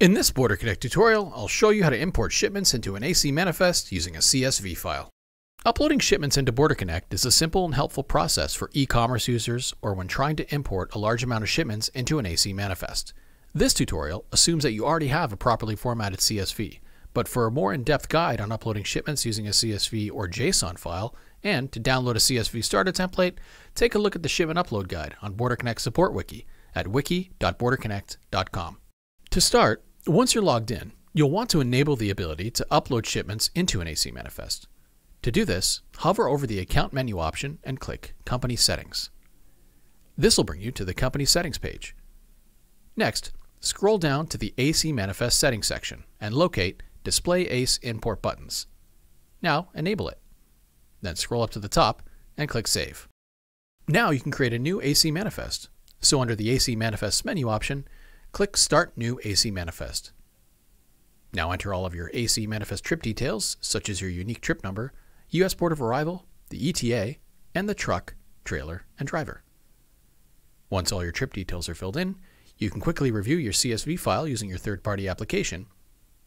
In this Border Connect tutorial, I'll show you how to import shipments into an AC manifest using a CSV file. Uploading shipments into Border Connect is a simple and helpful process for e-commerce users or when trying to import a large amount of shipments into an AC manifest. This tutorial assumes that you already have a properly formatted CSV, but for a more in-depth guide on uploading shipments using a CSV or JSON file, and to download a CSV starter template, take a look at the shipment upload guide on Border support wiki at wiki.borderconnect.com. To start, once you're logged in, you'll want to enable the ability to upload shipments into an AC manifest. To do this, hover over the Account menu option and click Company Settings. This will bring you to the Company Settings page. Next, scroll down to the AC Manifest Settings section and locate Display ACE Import Buttons. Now enable it. Then scroll up to the top and click Save. Now you can create a new AC manifest. So under the AC Manifests menu option, click Start New AC Manifest. Now enter all of your AC Manifest trip details, such as your unique trip number, U.S. port of arrival, the ETA, and the truck, trailer, and driver. Once all your trip details are filled in, you can quickly review your CSV file using your third-party application.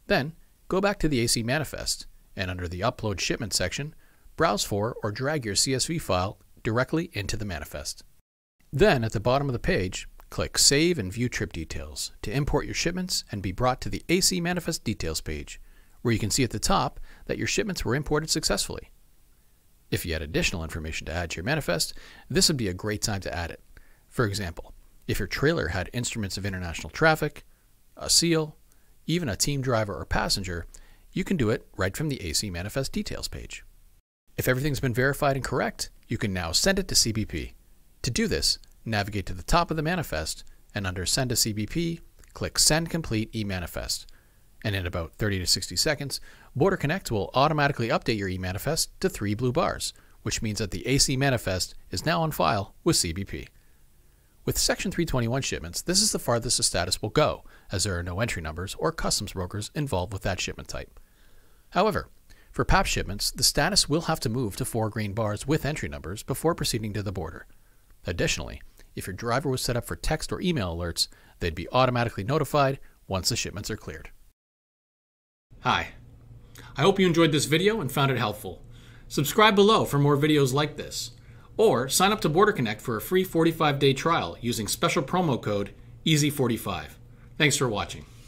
Then, go back to the AC Manifest, and under the Upload Shipment section, browse for or drag your CSV file directly into the manifest. Then, at the bottom of the page, Click Save and View Trip Details to import your shipments and be brought to the AC Manifest Details page, where you can see at the top that your shipments were imported successfully. If you had additional information to add to your manifest, this would be a great time to add it. For example, if your trailer had instruments of international traffic, a seal, even a team driver or passenger, you can do it right from the AC Manifest Details page. If everything's been verified and correct, you can now send it to CBP. To do this, Navigate to the top of the manifest, and under Send a CBP, click Send Complete e-manifest. And in about 30 to 60 seconds, Border Connect will automatically update your e-manifest to three blue bars, which means that the AC manifest is now on file with CBP. With Section 321 shipments, this is the farthest the status will go, as there are no entry numbers or customs brokers involved with that shipment type. However, for PAP shipments, the status will have to move to four green bars with entry numbers before proceeding to the border. Additionally, if your driver was set up for text or email alerts, they'd be automatically notified once the shipments are cleared. Hi. I hope you enjoyed this video and found it helpful. Subscribe below for more videos like this, or sign up to Border Connect for a free 45-day trial using special promo code EASY45. Thanks for watching.